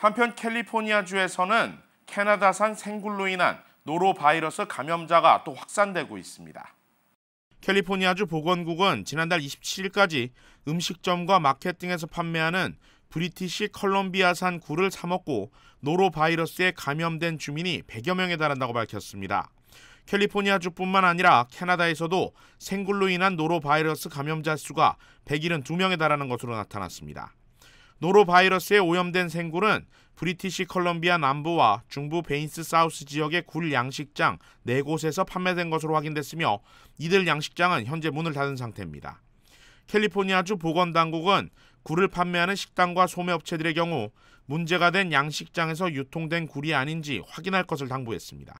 한편 캘리포니아주에서는 캐나다산 생굴로 인한 노로바이러스 감염자가 또 확산되고 있습니다. 캘리포니아주 보건국은 지난달 27일까지 음식점과 마켓 등에서 판매하는 브리티시 컬럼비아산 굴을 사 먹고 노로바이러스에 감염된 주민이 100여 명에 달한다고 밝혔습니다. 캘리포니아주뿐만 아니라 캐나다에서도 생굴로 인한 노로바이러스 감염자 수가 172명에 달하는 것으로 나타났습니다. 노로바이러스에 오염된 생굴은 브리티시 컬럼비아 남부와 중부 베인스 사우스 지역의 굴 양식장 4곳에서 판매된 것으로 확인됐으며 이들 양식장은 현재 문을 닫은 상태입니다. 캘리포니아주 보건당국은 굴을 판매하는 식당과 소매업체들의 경우 문제가 된 양식장에서 유통된 굴이 아닌지 확인할 것을 당부했습니다.